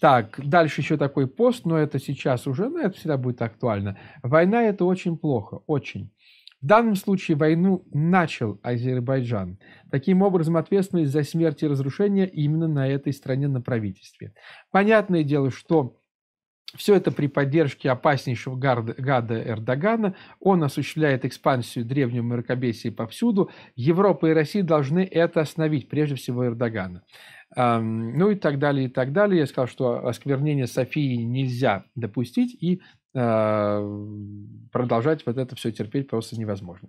Так, дальше еще такой пост, но это сейчас уже, но ну, это всегда будет актуально. Война – это очень плохо, очень. В данном случае войну начал Азербайджан. Таким образом, ответственность за смерть и разрушение именно на этой стране, на правительстве. Понятное дело, что все это при поддержке опаснейшего гада Эрдогана. Он осуществляет экспансию древнего мракобесия повсюду. Европа и Россия должны это остановить, прежде всего Эрдогана ну и так далее, и так далее. Я сказал, что осквернение Софии нельзя допустить, и а, продолжать вот это все терпеть просто невозможно.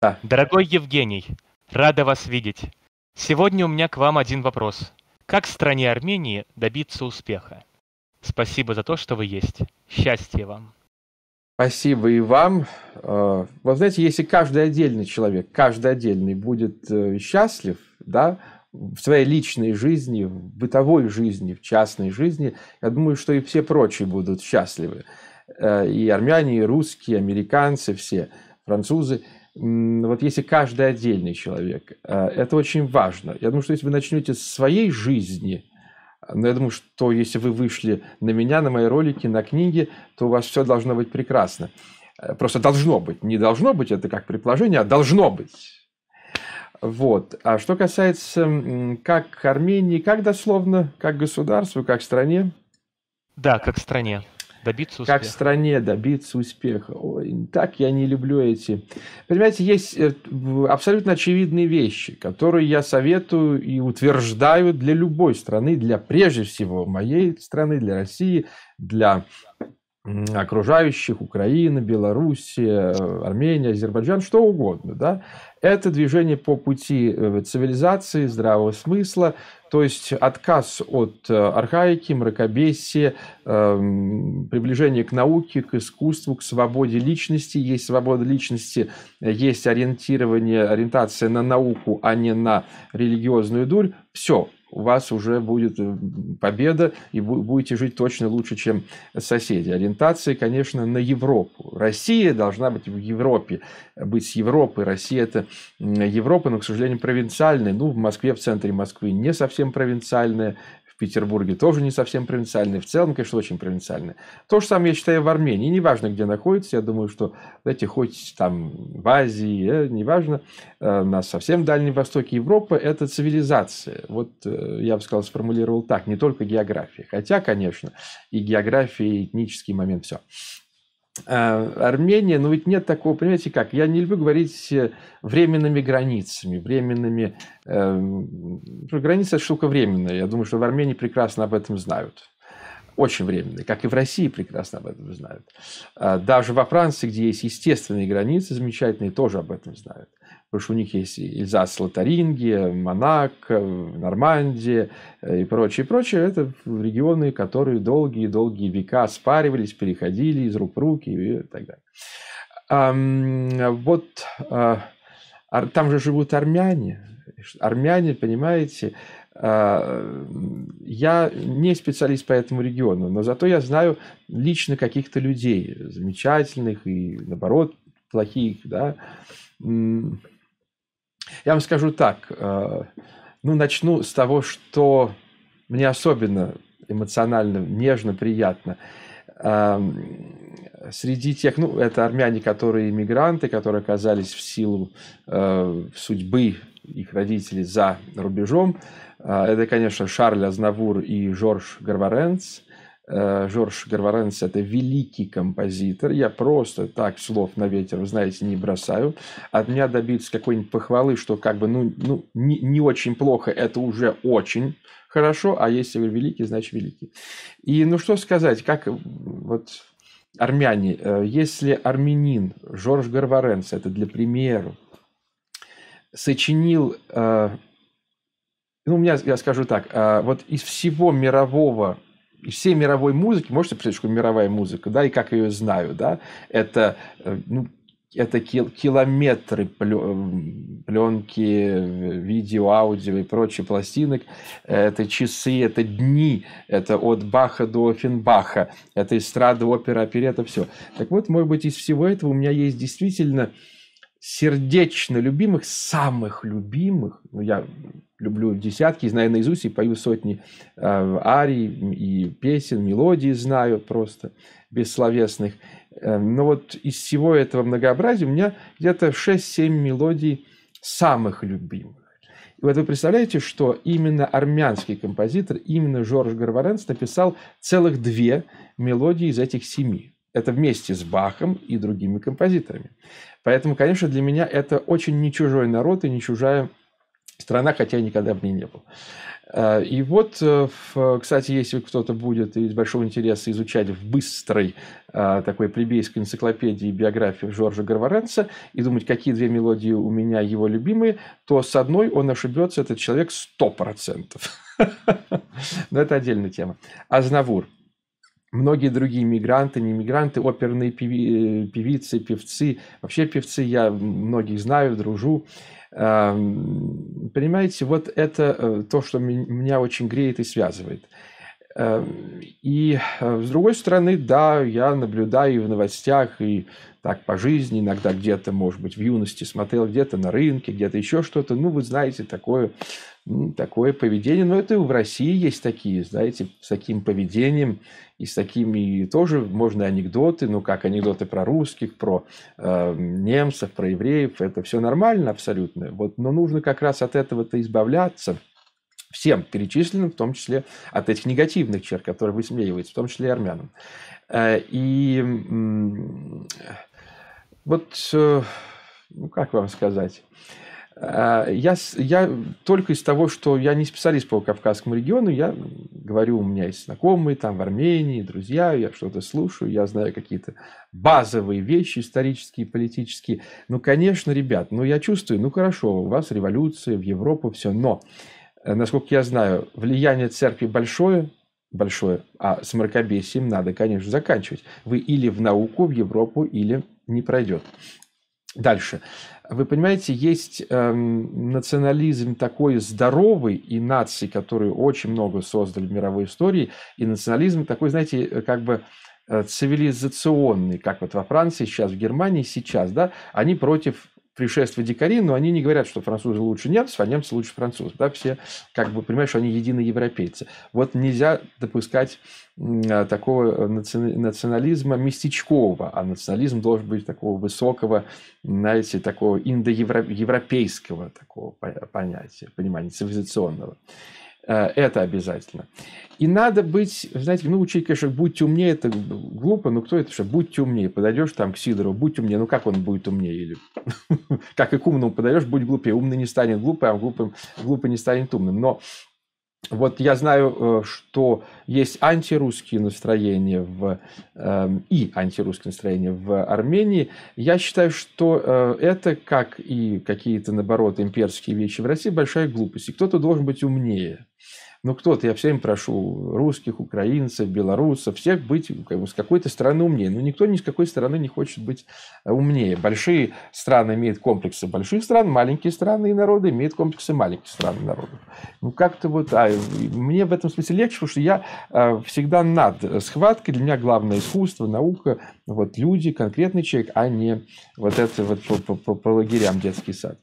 Да. Дорогой Евгений, рада вас видеть. Сегодня у меня к вам один вопрос. Как стране Армении добиться успеха? Спасибо за то, что вы есть. Счастья вам. Спасибо и вам. А, вы знаете, если каждый отдельный человек, каждый отдельный будет э, счастлив, да, в своей личной жизни, в бытовой жизни, в частной жизни, я думаю, что и все прочие будут счастливы. Э, и армяне, и русские, американцы, все французы. Вот если каждый отдельный человек, э, это очень важно. Я думаю, что если вы начнете с своей жизни, но я думаю, что если вы вышли на меня, на мои ролики, на книги, то у вас все должно быть прекрасно. Э, просто должно быть. Не должно быть, это как предположение, а должно быть. Вот. А что касается как Армении, как дословно, как государству, как стране? Да, как стране. Добиться успеха. Как стране добиться успеха. Ой, так я не люблю эти... Понимаете, есть э, абсолютно очевидные вещи, которые я советую и утверждаю для любой страны, для прежде всего моей страны, для России, для окружающих, Украина, Белоруссия, э, Армения, Азербайджан, что угодно. Да? Это движение по пути э, цивилизации, здравого смысла, то есть отказ от э, архаики, мракобесия, приближение к науке, к искусству, к свободе личности. Есть свобода личности, есть ориентирование, ориентация на науку, а не на религиозную дурь. Все, у вас уже будет э, победа, и вы будете жить точно лучше, чем соседи. Ориентация, конечно, на Европу. Россия должна быть в Европе, быть с Европы. Россия – это Европа, но, к сожалению, провинциальная. Ну, в Москве, в центре Москвы не совсем провинциальная. Петербурге тоже не совсем провинциальные, в целом, конечно, очень провинциальные. То же самое я считаю в Армении, неважно, где находится, я думаю, что, знаете, хоть там в Азии, э, неважно, э, на совсем Дальнем Востоке Европы, это цивилизация. Вот э, я бы сказал, сформулировал так, не только география, хотя, конечно, и география, и этнический момент, все. Э, Армения, но ведь нет такого, понимаете, как, я не люблю говорить временными границами, временными, э, эм, граница штука временная, я думаю, что в Армении прекрасно об этом знают очень временный, как и в России прекрасно об этом знают. А, даже во Франции, где есть естественные границы замечательные, тоже об этом знают. Потому что у них есть Ильзас, Лотарингия, Монак, э, Нормандия э, и прочее, прочее. Это регионы, которые долгие-долгие века спаривались, переходили из рук в руки и так далее. Вот а, там же живут армяне. Армяне, понимаете, Э, я не специалист по этому региону, но зато я знаю лично каких-то людей, замечательных и, наоборот, плохих. Да? Я вам скажу так. Э, ну, начну с того, что мне особенно эмоционально, нежно, приятно. Эм, среди тех, ну, это армяне, которые иммигранты, которые оказались в силу э, судьбы их родителей за рубежом, а, это, конечно, Шарль Азнавур и Жорж Гарваренц. Э, Жорж Гарваренц – это великий композитор. Я просто так слов на ветер, вы знаете, не бросаю. От меня добиться какой-нибудь похвалы, что как бы, ну, ну не, не очень плохо, это уже очень хорошо, а если вы великий, значит великий. И ну что сказать, как вот армяне, э, если армянин Жорж Гарваренц, это для примера, сочинил э, ну, у меня, я скажу так, а, вот из всего мирового и всей мировой музыки, можете представить, что мировая музыка, да, и как я ее знаю, да, это, э, ну, это километры пленки, э, видео, аудио и прочие пластинок. Это часы, это дни, это от Баха до Финбаха, это эстрада, опера, оперета, все. Так вот, может быть, из всего этого у меня есть действительно сердечно любимых, самых любимых, ну, я люблю десятки, знаю наизусть и пою сотни э, арий и песен, мелодии знаю просто бессловесных. Э, но вот из всего этого многообразия у меня где-то 6-7 мелодий самых любимых. И вот вы представляете, что именно армянский композитор, именно Жорж Гарваренс написал целых две мелодии из этих семи. Это вместе с Бахом и другими композиторами. Поэтому, конечно, для меня это очень не чужой народ и не чужая страна, хотя я никогда в ней не был. Э, и вот, э, кстати, если кто-то будет из большого интереса изучать в быстрой э, такой плебейской энциклопедии биографию Жоржа Гарваренца и думать, какие две мелодии у меня его любимые, то с одной он ошибется, этот человек 100%. Но это отдельная тема. Азнавур – многие другие мигранты, не мигранты, оперные певи, э, певицы, певцы, вообще певцы, я многих знаю, дружу. Эм, понимаете, вот это э, то, что меня очень греет и связывает. Эм, и э, с другой стороны, да, я наблюдаю и в новостях, и так по жизни, иногда где-то, может быть, в юности смотрел, где-то на рынке, где-то еще что-то. Ну, вы знаете, такое такое поведение. Но это и в России есть такие, знаете, с таким поведением и с такими тоже можно анекдоты, ну как анекдоты про русских, про э, немцев, про евреев. Это все нормально абсолютно. Вот, но нужно как раз от этого-то избавляться всем перечисленным, в том числе от этих негативных черт, которые высмеиваются, в том числе и армянам. Э, и вот, э, ну как вам сказать, а, я, я только из того, что я не специалист по Кавказскому региону, я говорю, у меня есть знакомые там в Армении, друзья, я что-то слушаю, я знаю какие-то базовые вещи исторические, политические. Ну, конечно, ребят, ну, я чувствую, ну, хорошо, у вас революция в Европу, все, но, э, насколько я знаю, влияние церкви большое, большое, а с мракобесием надо, конечно, заканчивать. Вы или в науку, в Европу, или не пройдет. Дальше. Вы понимаете, есть эм, национализм такой здоровый и нации, которые очень много создали в мировой истории, и национализм такой, знаете, э, как бы э, цивилизационный, как вот во Франции сейчас, в Германии сейчас, да, они против Пришествие дикарей, но они не говорят, что французы лучше немцев, а немцы лучше французов. Да, все как бы понимают, что они единые европейцы. Вот нельзя допускать а, такого национализма местечкового, а национализм должен быть такого высокого, знаете, такого индоевропейского такого понятия, понимания, цивилизационного. Э, это обязательно. И надо быть, знаете, ну, учить, конечно, будьте умнее, это глупо, но кто это что? Будьте умнее. Подойдешь там к Сидору, будь умнее. Ну, как он будет умнее? Или как и к умному подойдешь, будь глупее. Умный не станет глупым, а глупым, глупый не станет умным. Но вот я знаю, э, что есть антирусские настроения в, эм, и антирусские настроения в Армении. Я считаю, что э, это, как и какие-то, наоборот, имперские вещи в России, большая глупость. И кто-то должен быть умнее. Ну, кто-то, я всем прошу русских, украинцев, белорусов, всех быть как бы, с какой-то стороны умнее. Но ну, никто ни с какой стороны не хочет быть э, умнее. Большие страны имеют комплексы больших стран, маленькие страны и народы имеют комплексы маленьких стран и народов. Ну, как-то вот... А, мне в этом смысле легче, потому что я а, всегда над схваткой. Для меня главное искусство, наука, вот люди, конкретный человек, а не вот это вот по, по, по, по лагерям детский сад.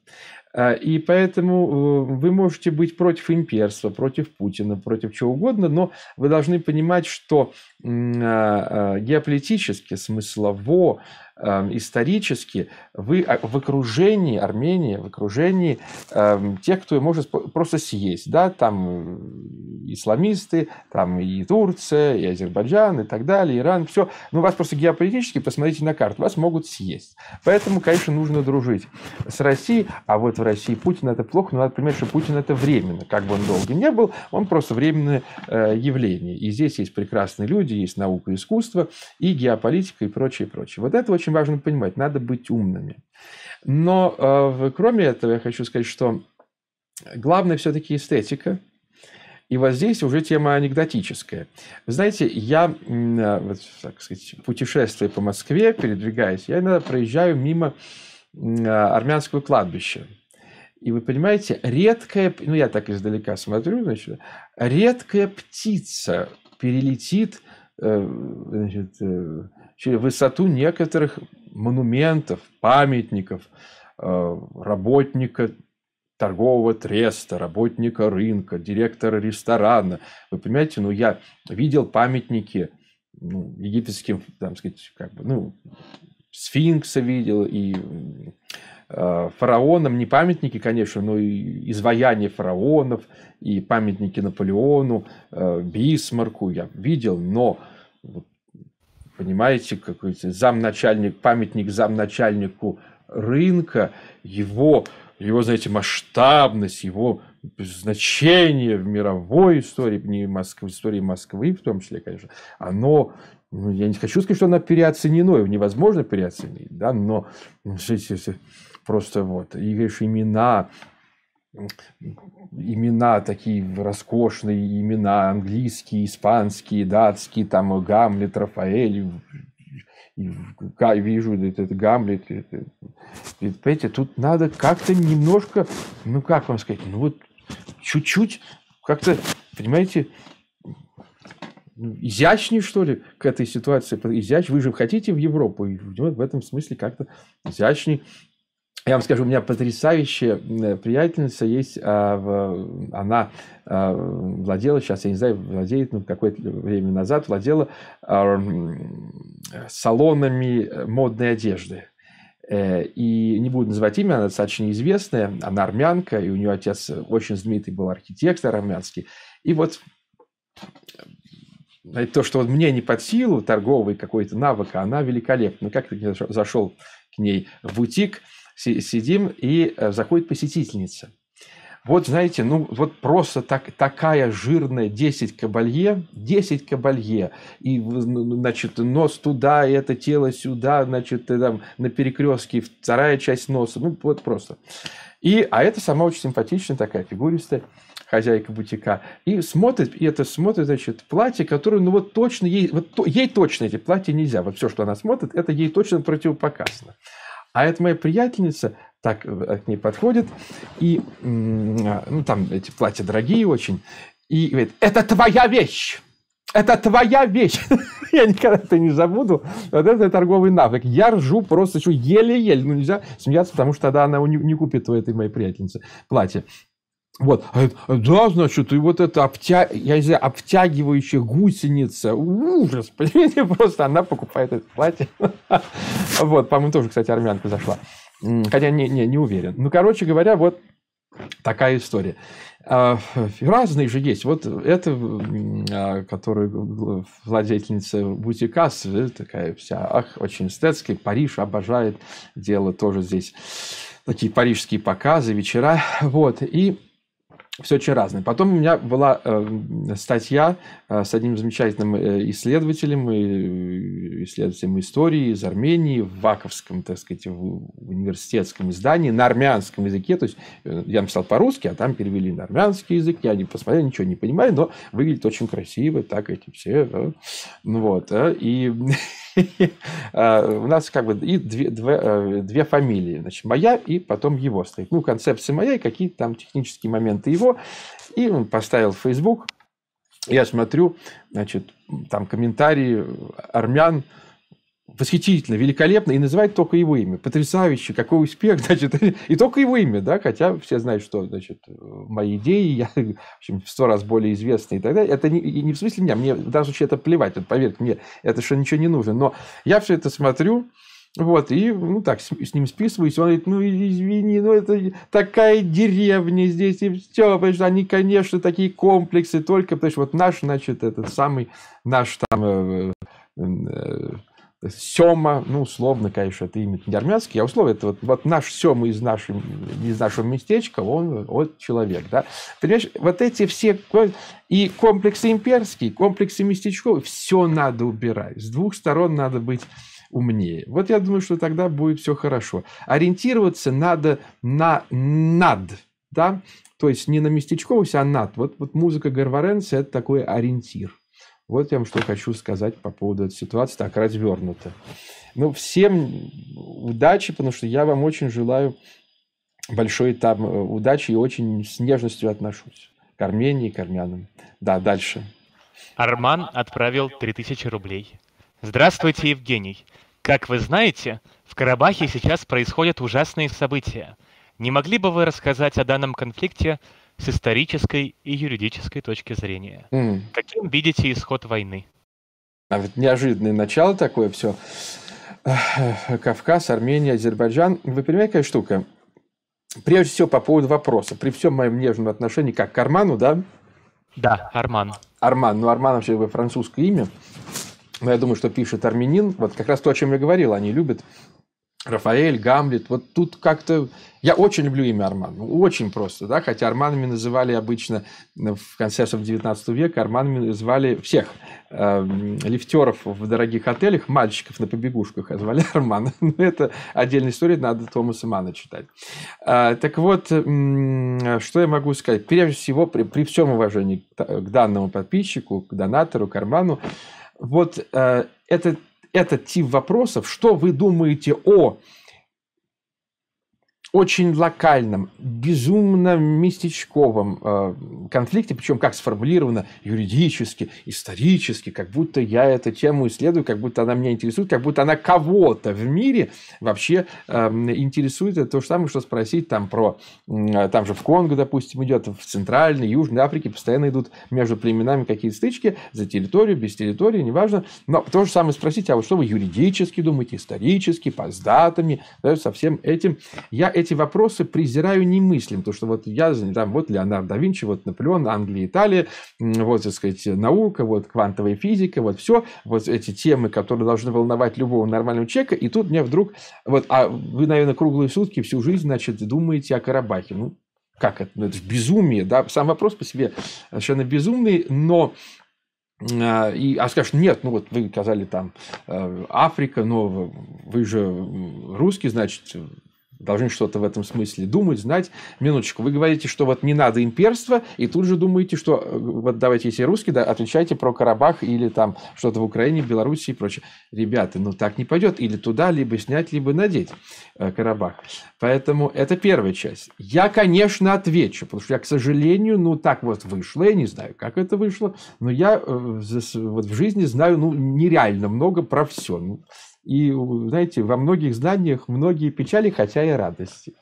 А, и поэтому э, вы можете быть против имперства, против Путина, против чего угодно, но вы должны понимать, что а, а, геополитически, смыслово, Эм, исторически вы а, в окружении Армении, в окружении эм, тех, кто ее может просто съесть. Да? Там э, исламисты, там и Турция, и Азербайджан, и так далее, Иран, все. Но ну, вас просто геополитически, посмотрите на карту, вас могут съесть. Поэтому, конечно, нужно дружить с Россией. А вот в России Путин это плохо, но надо понимать, что Путин это временно. Как бы он долгим не был, он просто временное э, явление. И здесь есть прекрасные люди, есть наука, и искусство, и геополитика, и прочее, и прочее. Вот это очень очень важно понимать, надо быть умными. Но э, кроме этого я хочу сказать, что главное все-таки эстетика, и вот здесь уже тема анекдотическая. Вы знаете, я, э, вот, так сказать, путешествуя по Москве, передвигаясь, я иногда проезжаю мимо э, армянского кладбища. И вы понимаете, редкая, ну я так издалека смотрю, значит, редкая птица перелетит значит, высоту некоторых монументов, памятников э, работника торгового треста, работника рынка, директора ресторана. Вы понимаете, ну я видел памятники ну, египетским, там сказать, как бы, ну, сфинкса видел и э, фараонам, не памятники, конечно, но и изваяние фараонов, и памятники Наполеону, э, Бисмарку я видел, но вот понимаете, какой-то замначальник, памятник замначальнику рынка, его, его, знаете, масштабность, его значение в мировой истории, не Москвы, в истории Москвы в том числе, конечно, оно, ну, я не хочу сказать, что оно переоценено, его невозможно переоценить, да, но, знаете, ну, просто вот, и, конечно, имена, имена такие роскошные, имена английские, испанские, датские, там э, Гамлет, Рафаэль, и вижу, это, это Гамлет. Это, понимаете, тут надо как-то немножко, ну как вам сказать, ну вот чуть-чуть как-то, понимаете, изящнее, что ли, к этой ситуации. Изяч... Вы же хотите в Европу, и в этом смысле как-то изящнее я вам скажу, у меня потрясающая э, приятельница есть, а, она а, владела, сейчас я не знаю, владеет, ну, какое-то время назад владела салонами э, модной одежды. Э, и не буду называть имя, она достаточно известная, она армянка, и у нее отец очень знаменитый был архитектор армянский. И вот то, что вот мне не под силу, торговый какой-то навык, а она великолепна. Ну, как ты зашел к ней в бутик – сидим, и э, заходит посетительница. Вот, знаете, ну вот просто так, такая жирная 10 кабалье, 10 кабалье, и, значит, нос туда, и это тело сюда, значит, ты э, там на перекрестке вторая часть носа, ну вот просто. И, а это сама очень симпатичная такая фигуристая хозяйка бутика, и смотрит, и это смотрит, значит, платье, которое, ну вот точно ей, вот то, ей точно эти платья нельзя, вот все, что она смотрит, это ей точно противопоказано а это моя приятельница, так э, к ней подходит, и а, ну, там эти платья дорогие очень, и говорит, это твоя вещь! Это твоя вещь. я никогда это не забуду. Вот это торговый навык. Я ржу просто еще еле-еле. Ну, нельзя смеяться, потому что тогда она не, не купит у этой моей приятельницы платье. Вот. А а, да, значит, и вот эта обтя... я знаю, обтягивающая гусеница. Ужас, понимаете, просто она покупает это платье. Вот, по-моему, тоже, кстати, армянка зашла. Хотя не, не, не уверен. Ну, короче говоря, вот такая история. А, разные же есть. Вот это, которая владельница бутика, э, такая вся, ах, очень эстетская, Париж обожает дело тоже здесь. Такие парижские показы, вечера. Вот. И все очень разное. Потом у меня была э, статья э, с одним замечательным э, исследователем, э, исследователем истории из Армении в Ваковском, так сказать, в университетском издании на армянском языке. То есть э, я написал по-русски, а там перевели на армянский язык. Я не посмотрел, ничего не понимаю, но выглядит очень красиво, так эти все. Да? Э, ну, вот, э, и А, у нас как бы и две, две, э, две фамилии. Значит, моя и потом его стоит. Ну, концепция моя и какие-то там технические моменты его. И он поставил в Facebook. Я смотрю, значит, там комментарии армян, восхитительно, великолепно, и называет только его имя. Потрясающе, какой успех, значит, и только его имя, да, хотя все знают, что, значит, э, мои идеи, я, в общем, в сто раз более известный и так далее. Это не, не в смысле меня, мне в данном случае это плевать, вот, поверьте мне, это что ничего не нужно, но я все это смотрю, вот, и, ну, так, с, с ним списываюсь, он говорит, ну, извини, ну, это такая деревня здесь, и все, потому что они, конечно, такие комплексы только, потому что вот наш, значит, этот самый, наш там э, э, Сема, ну, условно, конечно, это имя не армянский, а условно, это вот, вот наш Сема из, нашего из нашего местечка, он, он человек, да. понимаешь, вот эти все, и комплексы имперские, комплексы местечковые, все надо убирать. С двух сторон надо быть умнее. Вот я думаю, что тогда будет все хорошо. Ориентироваться надо на над, да, то есть не на местечковость, а над. Вот, вот музыка Гарваренса – это такой ориентир. Вот я вам что хочу сказать по поводу этой ситуации, так развернуто. Ну, всем удачи, потому что я вам очень желаю большой там э, удачи и очень с нежностью отношусь к Армении, к армянам. Да, дальше. Арман отправил 3000 рублей. Здравствуйте, Евгений. Как вы знаете, в Карабахе сейчас происходят ужасные события. Не могли бы вы рассказать о данном конфликте с исторической и юридической точки зрения. Mm. Каким видите исход войны? А вот неожиданное начало такое все. Кавказ, Армения, Азербайджан. Вы понимаете, какая штука? Прежде всего, по поводу вопроса. При всем моем нежном отношении как к Арману, да? Да, Арман. Арман. Ну, Арман вообще французское имя. Но я думаю, что пишет армянин. Вот как раз то, о чем я говорил. Они любят Рафаэль, Гамлет, вот тут как-то... Я очень люблю имя Арман, очень просто, да, хотя Арманами называли обычно ну, в конце 19 века, Арманами называли всех э, лифтеров в дорогих отелях, мальчиков на побегушках, а звали Арман. Но ну, это отдельная история, надо Томаса Мана читать. Э, так вот, э, что я могу сказать? Прежде всего, при, при всем уважении к, к данному подписчику, к донатору, к Арману, вот э, это этот тип вопросов, что вы думаете о очень локальном, безумно местечковом э, конфликте, причем как сформулировано юридически, исторически, как будто я эту тему исследую, как будто она меня интересует, как будто она кого-то в мире вообще э, интересует. Это то же самое, что спросить там про... Э, там же в Конго, допустим, идет, в Центральной, Южной Африке постоянно идут между племенами какие-то стычки за территорию, без территории, неважно. Но то же самое спросить, а вот что вы юридически думаете, исторически, по с датами, да, со всем этим. Я эти вопросы презираю немыслим, потому что вот я, там, вот Леонардо да Винчи, вот Наполеон, Англия, Италия, вот, так сказать, наука, вот квантовая физика, вот все, вот эти темы, которые должны волновать любого нормального человека, и тут мне вдруг, вот, а вы, наверное, круглые сутки всю жизнь, значит, думаете о Карабахе, ну, как это, ну, это же безумие, да, сам вопрос по себе совершенно безумный, но а, и, а скажешь, нет, ну вот вы сказали там э, Африка, но вы же русский, значит, должны что-то в этом смысле думать, знать. Минуточку, вы говорите, что вот не надо имперство, и тут же думаете, что э, вот давайте, если русский, да, отвечайте про Карабах или там что-то в Украине, Белоруссии и прочее. Ребята, ну так не пойдет. Или туда, либо снять, либо надеть э, Карабах. Поэтому это первая часть. Я, конечно, отвечу, потому что я, к сожалению, ну так вот вышло, я не знаю, как это вышло, но я э, вот в жизни знаю ну нереально много про все. Ну, и, знаете, во многих знаниях многие печали, хотя и радости.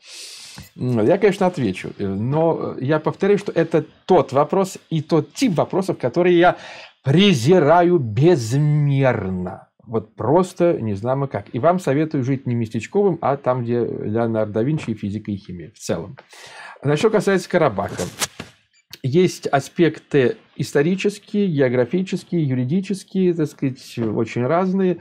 Я, конечно, отвечу, э, но я повторю, что это тот вопрос и тот тип вопросов, которые я презираю безмерно. Вот просто не знамо как. И вам советую жить не местечковым, а там, где Леонардо да Винчи и физика и химия в целом. А что касается Карабаха. Есть аспекты исторические, географические, юридические, так сказать, очень разные.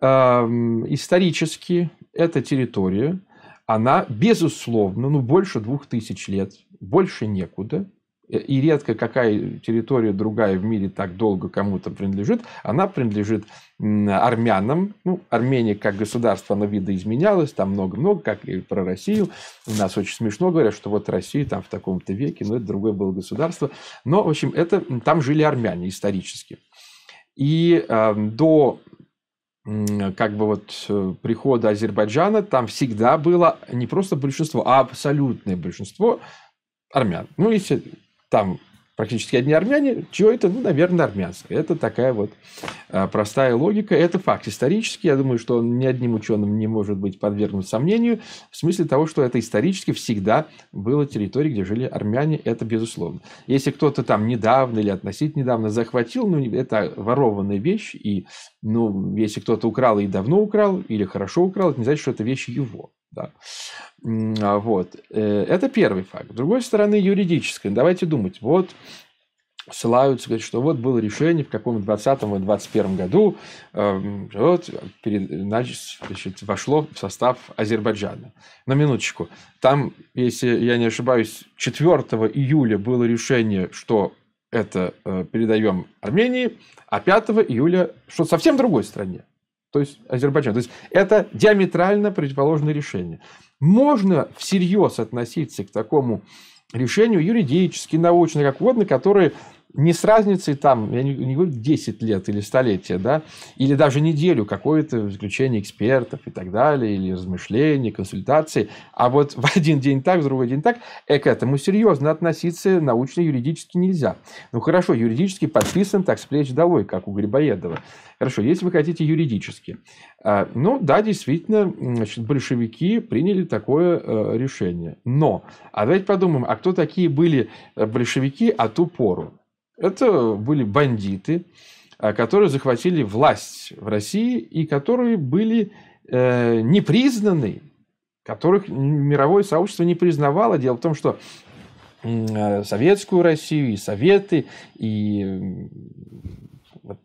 Эм, исторически эта территория, она, безусловно, ну, больше двух тысяч лет, больше некуда – и редко какая территория другая в мире так долго кому-то принадлежит, она принадлежит армянам. Ну, Армения как государство, она видоизменялась, там много-много, как и про Россию. У нас очень смешно говорят, что вот Россия там в таком-то веке, но это другое было государство. Но, в общем, это, там жили армяне исторически. И э, до как бы вот э, прихода Азербайджана там всегда было не просто большинство, а абсолютное большинство армян. Ну, если там практически одни армяне, чего это, ну, наверное, армянское. Это такая вот а, простая логика. Это факт исторический. Я думаю, что он ни одним ученым не может быть подвергнут сомнению в смысле того, что это исторически всегда было территорией, где жили армяне. Это безусловно. Если кто-то там недавно или относительно недавно захватил, ну, это ворованная вещь. И, ну, если кто-то украл и давно украл, или хорошо украл, это не значит, что это вещь его. Да. А, вот. Э, это первый факт. С другой стороны, юридическое. Давайте думать. Вот ссылаются, говорят, что вот было решение в каком то 20-м и 21 году, эм, вот, перед, значит, вошло в состав Азербайджана. На минуточку. Там, если я не ошибаюсь, 4 июля было решение, что это э, передаем Армении, а 5 июля, что совсем в другой стране то есть Азербайджан. То есть это диаметрально противоположное решение. Можно всерьез относиться к такому решению юридически, научно, как угодно, которые не с разницей там, я не, не говорю 10 лет или столетия, да, или даже неделю какое-то заключение экспертов и так далее, или размышления, консультации, а вот в один день так, в другой день так, э, к этому серьезно относиться научно-юридически нельзя. Ну хорошо, юридически подписан так с плеч долой, как у Грибоедова. Хорошо, если вы хотите юридически. А, ну да, действительно, значит, большевики приняли такое э, решение. Но, а давайте подумаем, а кто такие были э, большевики от упору? Это были бандиты, а, которые захватили власть в России и которые были э, не которых мировое сообщество не признавало. Дело в том, что э, советскую Россию, и Советы, и вот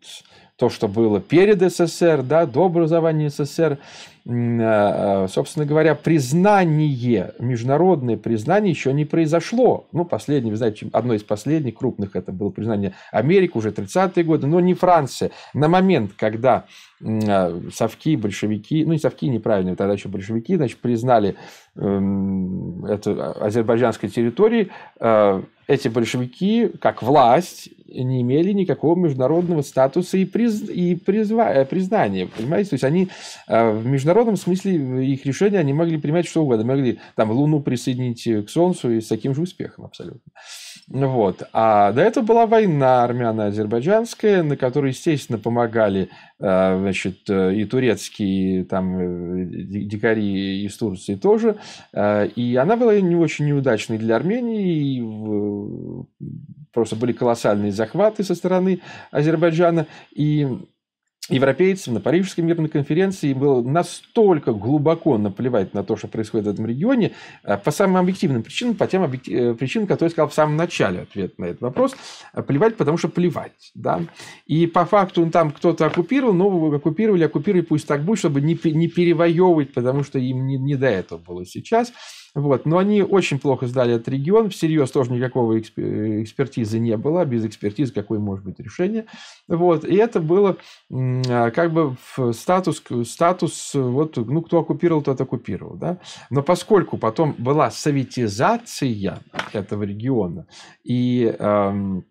то, что было перед СССР, да, до образования СССР, Э, э, собственно говоря, признание, международное признание еще не произошло. Ну, последнее, вы знаете, одно из последних крупных это было признание Америки уже 30-е годы, но не Франция. На момент, когда а, совки, большевики, ну не совки, неправильно, тогда еще большевики, значит, признали эм, эту азербайджанской территории, э, эти большевики, как власть, не имели никакого международного статуса и, приз... и призва... Э, признания, понимаете? То есть они э, в международном смысле их решения, они могли принимать что угодно, могли там Луну присоединить к Солнцу и с таким же успехом абсолютно. Вот. А до этого была война армяно-азербайджанская, на которой, естественно, помогали э, значит, э, и турецкие там, э, дикари из Турции тоже. И она была не очень неудачной для Армении. И просто были колоссальные захваты со стороны Азербайджана. И европейцам на Парижской мирной конференции им было настолько глубоко наплевать на то, что происходит в этом регионе, э, по самым объективным причинам, по тем объектив... Э, причинам, которые я сказал в самом начале ответ на этот вопрос. Э, плевать, потому что плевать. Да? И по факту он ну, там кто-то оккупировал, но оккупировали, оккупировали, пусть так будет, чтобы не, не перевоевывать, потому что им не, не до этого было сейчас. Вот. Но они очень плохо сдали этот регион. Всерьез тоже никакого экспертизы не было. А без экспертизы какое может быть решение. Вот. И это было а, как бы статус, статус вот, ну, кто оккупировал, тот оккупировал. Да? Но поскольку потом была советизация этого региона, и эм,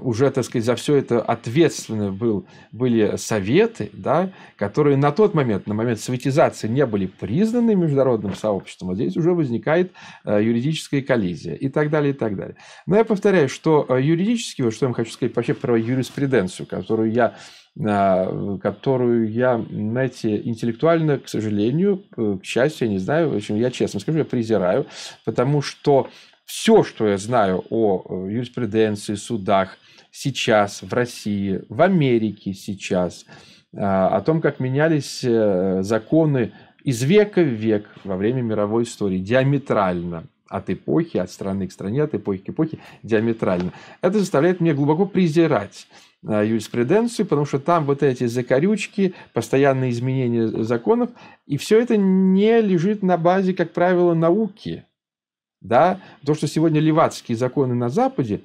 уже, так сказать, за все это ответственны был, были советы, да, которые на тот момент, на момент советизации не были признаны международным сообществом, а здесь уже возникает э, юридическая коллизия и так далее, и так далее. Но я повторяю, что э, юридически, вот что я вам хочу сказать вообще про юриспруденцию, которую я э, которую я, знаете, интеллектуально, к сожалению, к счастью, я не знаю, в общем, я честно скажу, я презираю, потому что все, что я знаю о э, юриспруденции, судах сейчас в России, в Америке сейчас, э, о том, как менялись э, законы из века в век во время мировой истории, диаметрально от эпохи, от страны к стране, от эпохи к эпохе, диаметрально. Это заставляет меня глубоко презирать юриспруденцию, потому что там вот эти закорючки, постоянные изменения законов, и все это не лежит на базе, как правило, науки да, то, что сегодня левацкие законы на Западе,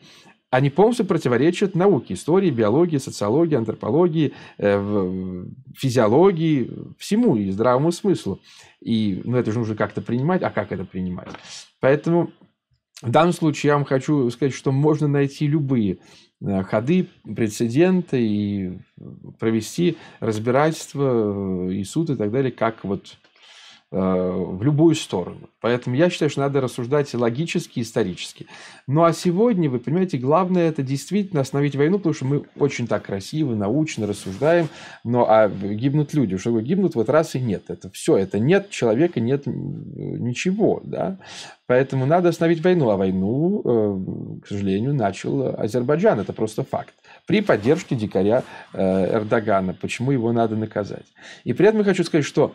они полностью противоречат науке, истории, биологии, социологии, антропологии, э, физиологии, всему и здравому смыслу. И ну, это же нужно как-то принимать, а как это принимать? Поэтому в данном случае я вам хочу сказать, что можно найти любые э, ходы, прецеденты и провести разбирательство э, и суд и так далее, как вот Э, в любую сторону. Поэтому я считаю, что надо рассуждать логически, исторически. Ну а сегодня, вы понимаете, главное это действительно остановить войну, потому что мы очень так красиво, научно рассуждаем, но ну, а гибнут люди, что гибнут, вот раз и нет. Это все, это нет человека, нет ничего, да. Поэтому надо остановить войну, а войну, э, к сожалению, начал Азербайджан, это просто факт при поддержке дикаря э, Эрдогана. Почему его надо наказать? И при этом я хочу сказать, что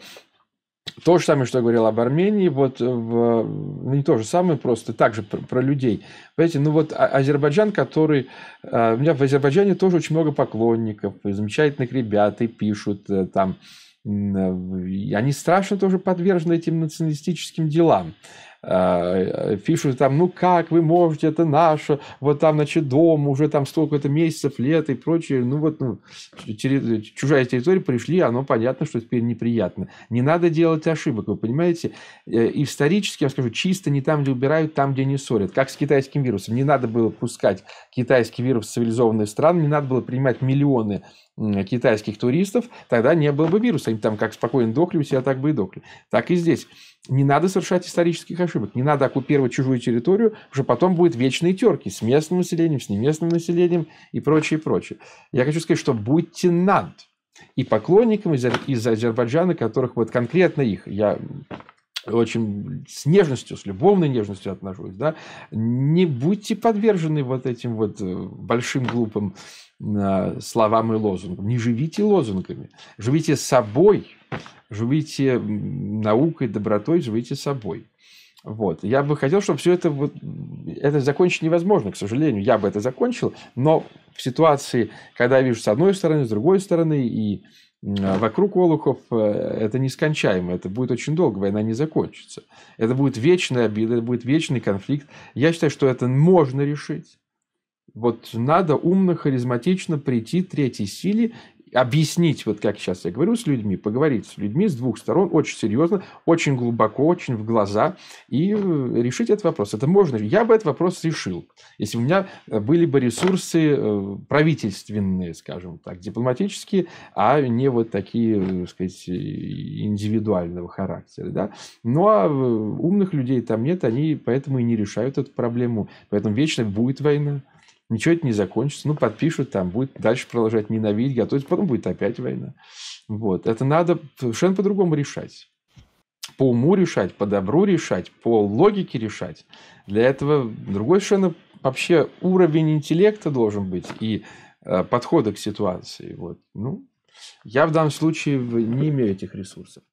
то же самое, что я говорил об Армении, вот э, в, ну, не то же самое, просто также про, про людей. Понимаете, ну вот а, Азербайджан, который... Э, у меня в Азербайджане тоже очень много поклонников, замечательных ребят, и пишут э, там. И они страшно тоже подвержены этим националистическим делам. А, пишут там, ну как вы можете, это наше, вот там, значит, дом, уже там столько-то месяцев, лет и прочее, ну вот, ну, через, чужая территория, пришли, оно понятно, что теперь неприятно. Не надо делать ошибок, вы понимаете? Э, исторически, я вам скажу, чисто не там, где убирают, там, где не ссорят. Как с китайским вирусом. Не надо было пускать китайский вирус в цивилизованные страны, не надо было принимать миллионы китайских туристов, тогда не было бы вируса. Им там как спокойно дохли у себя, так бы и дохли. Так и здесь. Не надо совершать исторических ошибок. Не надо оккупировать чужую территорию, уже потом будут вечные терки с местным населением, с неместным населением и прочее, и прочее. Я хочу сказать, что будьте над и поклонникам из, из Азербайджана, которых вот конкретно их, я очень с нежностью, с любовной нежностью отношусь, да, не будьте подвержены вот этим вот э, большим глупым э, словам и лозунгам. Не живите лозунгами, живите собой, живите наукой, добротой, живите собой. Вот. Я бы хотел, чтобы все это, вот, это закончить невозможно, к сожалению. Я бы это закончил, но в ситуации, когда я вижу с одной стороны, с другой стороны, и а, вокруг Олухов э, это нескончаемо, это будет очень долго, война не закончится. Это будет вечная обида, это будет вечный конфликт. Я считаю, что это можно решить. Вот надо умно, харизматично прийти к третьей силе объяснить, вот как сейчас я говорю, с людьми, поговорить с людьми с двух сторон, очень серьезно, очень глубоко, очень в глаза, и э, решить этот вопрос. Это можно. Я бы этот вопрос решил, если у меня э, были бы ресурсы э, правительственные, скажем так, дипломатические, а не вот такие, так сказать, индивидуального характера. Да? Ну, а умных людей там нет, они поэтому и не решают эту проблему. Поэтому вечно будет война ничего это не закончится. Ну, подпишут, там будет дальше продолжать ненавидеть, готовить, потом будет опять война. Вот. Это надо совершенно по-другому решать. По уму решать, по добру решать, по логике решать. Для этого другой совершенно вообще уровень интеллекта должен быть и э, подхода к ситуации. Вот. Ну, я в данном случае не имею этих ресурсов.